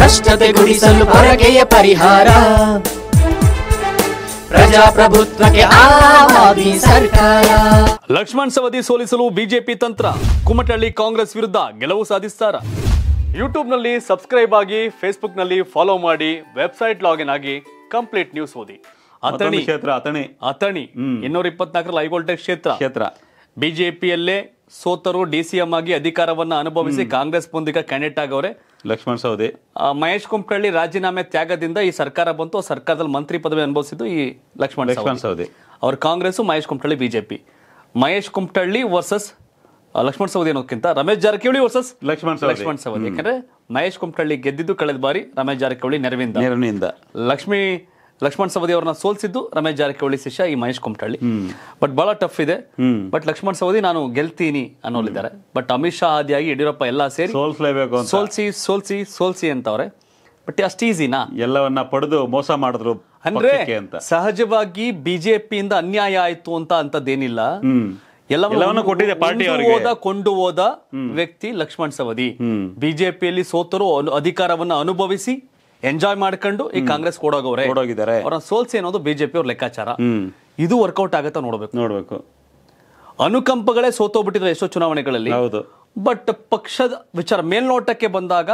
ಭ್ರಷ್ಟತೆ ಗುಡಿಸಲು ಪರಕೆಯ ಪರಿಹಾರ ಪ್ರಜಾಪ್ರಭುತ್ವಕ್ಕೆ ಸರ್ಕಾರ ಲಕ್ಷ್ಮಣ್ ಸವದಿ ಸೋಲಿಸಲು ಬಿಜೆಪಿ ತಂತ್ರ ಕುಮಟಳ್ಳಿ ಕಾಂಗ್ರೆಸ್ ವಿರುದ್ಧ ಗೆಲುವು ಸಾಧಿಸ್ತಾರ ಯೂಟ್ಯೂಬ್ನಲ್ಲಿ ಸಬ್ಸ್ಕ್ರೈಬ್ ಆಗಿ ಫೇಸ್ಬುಕ್ನಲ್ಲಿ ಫಾಲೋ ಮಾಡಿ ವೆಬ್ಸೈಟ್ ಲಾಗಿನ್ ಆಗಿ ಕಂಪ್ಲೀಟ್ ನ್ಯೂಸ್ ಓದಿ ಅಥಣಿ ಕ್ಷೇತ್ರ ಅಥಣಿ ಅಥಣಿ ಇನ್ನೂರ ಇಪ್ಪತ್ನಾಲ್ಕರ ಲೈ ಕ್ಷೇತ್ರ ಕ್ಷೇತ್ರ ಬಿಜೆಪಿಯಲ್ಲೇ ಸೋತರು ಡಿ ಆಗಿ ಅಧಿಕಾರವನ್ನು ಅನುಭವಿಸಿ ಕಾಂಗ್ರೆಸ್ ಮುಂದಿಗ ಕ್ಯಾಂಡಿಡೇಟ್ ಆಗವರೆ ಲಕ್ಷ್ಮಣ್ ಸವದಿ ಮಹೇಶ್ ಕುಮಟಳ್ಳಿ ರಾಜೀನಾಮೆ ತ್ಯಾಗದಿಂದ ಈ ಸರ್ಕಾರ ಬಂತು ಸರ್ಕಾರದಲ್ಲಿ ಮಂತ್ರಿ ಪದವಿ ಅನುಭವಿಸಿದ್ದು ಈ ಲಕ್ಷ್ಮಣ್ ಲಕ್ಷ್ಮಣ್ ಸವದಿ ಅವ್ರ ಕಾಂಗ್ರೆಸ್ ಮಹೇಶ್ ಕುಮಟಳ್ಳಿ ಬಿಜೆಪಿ ಮಹೇಶ್ ಕುಮಟಳ್ಳಿ ವರ್ಸಸ್ ಲಕ್ಷ್ಮಣ್ ಸವದಿ ಅನ್ನೋದಕ್ಕಿಂತ ರಮೇಶ್ ಜಾರಕಿಹೊಳಿ ವರ್ಸಸ್ ಲಕ್ಷ್ಮಣ್ ಲಕ್ಷ್ಮಣ್ ಸವದಿ ಯಾಕಂದ್ರೆ ಮಹೇಶ್ ಕುಮಟಳ್ಳಿ ಗೆದ್ದಿದ್ದು ಕಳೆದ ಬಾರಿ ರಮೇಶ್ ಜಾರಕಿಹೊಳಿ ನೆರವಿಂದ ನೆರವಿನಿಂದ ಲಕ್ಷ್ಮೀ ಲಕ್ಷ್ಮಣ್ ಸವದಿ ಅವ್ರನ್ನ ಸೋಲ್ಸಿದ್ದು ರಮೇಶ್ ಜಾರಕಿಹೊಳಿ ಶಿಷ್ಯ ಈ ಮಹೇಶ್ ಕುಮಟಳ್ಳಿ ಬಟ್ ಬಹಳ ಟಫ್ ಇದೆ ಬಟ್ ಲಕ್ಷ್ಮಣ್ ಸವದಿ ನಾನು ಗೆಲ್ತೀನಿ ಅನ್ನೋಲಿದ್ದಾರೆ ಬಟ್ ಅಮಿತ್ ಶಾ ಆದಿಯಾಗಿ ಯಡಿಯೂರಪ್ಪ ಎಲ್ಲ ಸೇರಿ ಸೋಲ್ಸಲೇಬೇಕು ಸೋಲ್ಸಿ ಸೋಲ್ಸಿ ಸೋಲ್ಸಿ ಅಂತವ್ರೆ ಬಟ್ ಅಷ್ಟು ಈಸಿನಾ ಎಲ್ಲವನ್ನ ಪಡೆದು ಮೋಸ ಮಾಡಿದ್ರು ಅಂದ್ರೆ ಸಹಜವಾಗಿ ಬಿಜೆಪಿಯಿಂದ ಅನ್ಯಾಯ ಆಯ್ತು ಅಂತ ಅಂತದ್ದೇನಿಲ್ಲ ಕೊಟ್ಟಿದೆ ಪಾರ್ಟಿ ಹೋದ ಕೊಂಡು ಹೋದ ವ್ಯಕ್ತಿ ಲಕ್ಷ್ಮಣ್ ಸವದಿ ಬಿಜೆಪಿಯಲ್ಲಿ ಸೋತರು ಅಧಿಕಾರವನ್ನ ಅನುಭವಿಸಿ ಎಂಜಾಯ್ ಮಾಡ್ಕೊಂಡು ಈ ಕಾಂಗ್ರೆಸ್ ಕೊಡೋಗವ್ರೆ ಕೊಡೋಗಿದ್ದಾರೆ ಅವರ ಸೋಲ್ಸಿ ಅನ್ನೋದು ಬಿಜೆಪಿ ಅವ್ರ ಲೆಕ್ಕಾಚಾರ ಇದು ವರ್ಕೌಟ್ ಆಗತ್ತ ನೋಡ್ಬೇಕು ನೋಡ್ಬೇಕು ಅನುಕಂಪಗಳೇ ಸೋತೋಗ್ಬಿಟ್ಟಿದ್ರು ಎಷ್ಟೋ ಚುನಾವಣೆಗಳಲ್ಲಿ ಹೌದು ಬಟ್ ಪಕ್ಷದ ವಿಚಾರ ಮೇಲ್ನೋಟಕ್ಕೆ ಬಂದಾಗ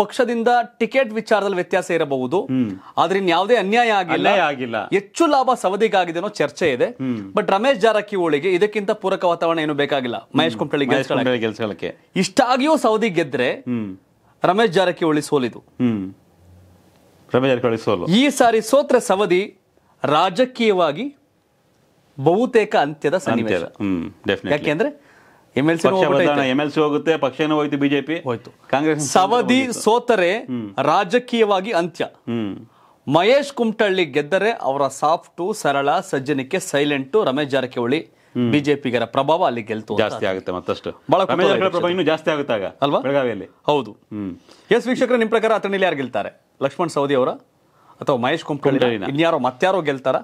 ಪಕ್ಷದಿಂದ ಟಿಕೆಟ್ ವಿಚಾರದಲ್ಲಿ ವ್ಯತ್ಯಾಸ ಇರಬಹುದು ಆದ್ರೆ ಯಾವುದೇ ಅನ್ಯಾಯ ಆಗಿಲ್ಲ ಆಗಿಲ್ಲ ಹೆಚ್ಚು ಲಾಭ ಸವದಿಗಾಗಿದೆ ಅನ್ನೋ ಚರ್ಚೆ ಇದೆ ಬಟ್ ರಮೇಶ್ ಜಾರಕಿಹೊಳಿಗೆ ಇದಕ್ಕಿಂತ ಪೂರಕ ವಾತಾವರಣ ಏನು ಬೇಕಾಗಿಲ್ಲ ಮಹೇಶ್ ಕುಂಪಳ್ಳಿ ಗೆಲ್ಸ್ಕೊಳ್ಳೋಕೆ ಇಷ್ಟಾಗಿಯೂ ಸವದಿ ಗೆದ್ರೆ ರಮೇಶ್ ಜಾರಕಿಹೊಳಿ ಸೋಲಿದು ಜಾರಕಿಹೊಳಿ ಈ ಸಾರಿ ಸೋತ್ರ ಸವದಿ ರಾಜಕೀಯವಾಗಿ ಬಹುತೇಕ ಅಂತ್ಯದ ಸನ್ನಿವೇಶ ಹೋಯ್ತು ಬಿಜೆಪಿ ಹೋಯ್ತು ಸವದಿ ಸೋತರೆ ರಾಜಕೀಯವಾಗಿ ಅಂತ್ಯ ಮಹೇಶ್ ಕುಮಟಳ್ಳಿ ಗೆದ್ದರೆ ಅವರ ಸಾಫ್ಟು ಸರಳ ಸಜ್ಜನಿಕೆ ಸೈಲೆಂಟ್ ರಮೇಶ್ ಜಾರಕಿಹೊಳಿ ಬಿಜೆಪಿಗರ ಪ್ರಭಾವ ಅಲ್ಲಿ ಗೆಲ್ತು ಜಾಸ್ತಿ ಆಗುತ್ತೆ ಮತ್ತಷ್ಟು ಬಹಳ ಜಾಸ್ತಿ ಆಗುತ್ತೆ ಅಲ್ವಾ ಬೆಳಗಾವಿಯಲ್ಲಿ ಹೌದು ಎಸ್ ವೀಕ್ಷಕರು ನಿಮ್ಮ ಪ್ರಕಾರ ಅತಣಿಲಿ ಯಾರು ಗೆಲ್ತಾರೆ ಲಕ್ಷ್ಮಣ್ ಸವದಿ ಅವರ ಅಥವಾ ಮಹೇಶ್ ಕುಮಟಳ್ಳಿ ಇನ್ಯಾರೋ ಮತ್ತಾರೋ ಗೆಲ್ತಾರ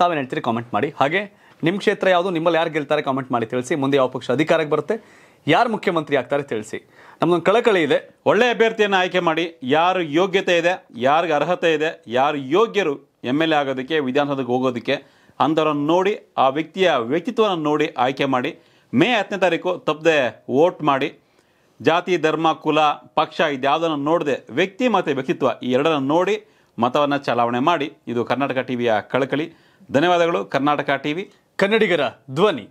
ತಾವೇನು ಹೇಳ್ತೀರಿ ಕಾಮೆಂಟ್ ಮಾಡಿ ಹಾಗೆ ನಿಮ್ಮ ಕ್ಷೇತ್ರ ಯಾವುದು ನಿಮ್ಮಲ್ಲಿ ಯಾರು ಗೆಲ್ತಾರೆ ಕಾಮೆಂಟ್ ಮಾಡಿ ತಿಳಿಸಿ ಮುಂದೆ ಯಾವ ಪಕ್ಷ ಅಧಿಕಾರಕ್ಕೆ ಬರುತ್ತೆ ಯಾರು ಮುಖ್ಯಮಂತ್ರಿ ಆಗ್ತಾರೆ ತಿಳಿಸಿ ನಮ್ಮದೊಂದು ಕಳಕಳಿ ಇದೆ ಒಳ್ಳೆಯ ಅಭ್ಯರ್ಥಿಯನ್ನು ಆಯ್ಕೆ ಮಾಡಿ ಯಾರು ಯೋಗ್ಯತೆ ಇದೆ ಯಾರಿಗೆ ಅರ್ಹತೆ ಇದೆ ಯಾರು ಯೋಗ್ಯರು ಎಮ್ ಎಲ್ ಎ ಆಗೋದಕ್ಕೆ ವಿಧಾನಸೌಧಕ್ಕೆ ಹೋಗೋದಕ್ಕೆ ಅಂಥವ್ರನ್ನು ನೋಡಿ ಆ ವ್ಯಕ್ತಿಯ ವ್ಯಕ್ತಿತ್ವವನ್ನು ನೋಡಿ ಆಯ್ಕೆ ಮಾಡಿ ಮೇ ಹತ್ತನೇ ತಾರೀಕು ತಪ್ಪದೆ ವೋಟ್ ಮಾಡಿ ಜಾತಿ ಧರ್ಮ ಕುಲ ಪಕ್ಷ ಇದ್ಯಾವುದನ್ನು ನೋಡದೆ ವ್ಯಕ್ತಿ ಮತ್ತು ವ್ಯಕ್ತಿತ್ವ ಈ ಎರಡನ್ನು ನೋಡಿ ಮತವನ್ನು ಚಲಾವಣೆ ಮಾಡಿ ಇದು ಕರ್ನಾಟಕ ಟಿವಿಯ ಕಳಕಳಿ ಧನ್ಯವಾದಗಳು ಕರ್ನಾಟಕ ಟಿವಿ ಕನ್ನಡಿಗರ ಧ್ವನಿ